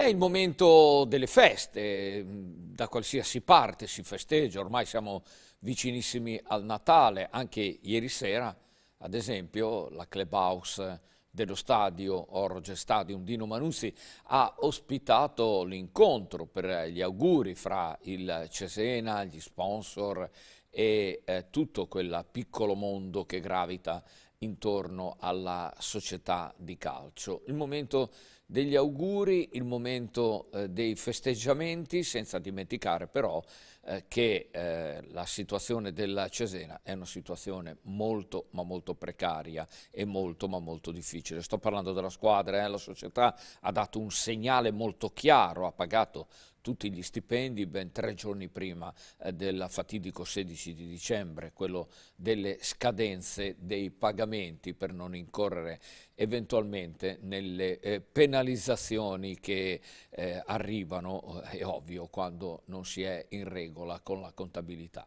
È il momento delle feste, mm, da qualsiasi parte si festeggia, ormai siamo vicinissimi al Natale, anche ieri sera, ad esempio, la clubhouse dello stadio Orge Stadium Dino Manuzzi ha ospitato l'incontro per gli auguri fra il Cesena, gli sponsor e eh, tutto quel piccolo mondo che gravita intorno alla società di calcio. Il momento degli auguri, il momento eh, dei festeggiamenti, senza dimenticare però eh, che eh, la situazione della Cesena è una situazione molto ma molto precaria e molto ma molto difficile. Sto parlando della squadra, eh. la società ha dato un segnale molto chiaro, ha pagato tutti gli stipendi ben tre giorni prima eh, del fatidico 16 di dicembre, quello delle scadenze dei pagamenti per non incorrere eventualmente nelle eh, penalizzazioni che eh, arrivano, eh, è ovvio, quando non si è in regola con la contabilità.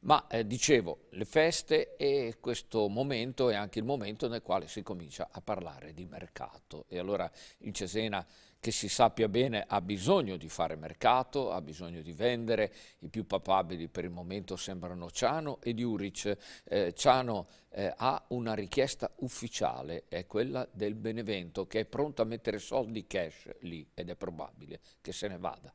Ma eh, dicevo, le feste e questo momento è anche il momento nel quale si comincia a parlare di mercato. E allora il Cesena, che si sappia bene, ha bisogno di fare mercato, ha bisogno di vendere. I più papabili per il momento sembrano Ciano e Uric. Eh, Ciano eh, ha una richiesta ufficiale, è quella del Benevento, che è pronto a mettere soldi cash lì ed è probabile che se ne vada.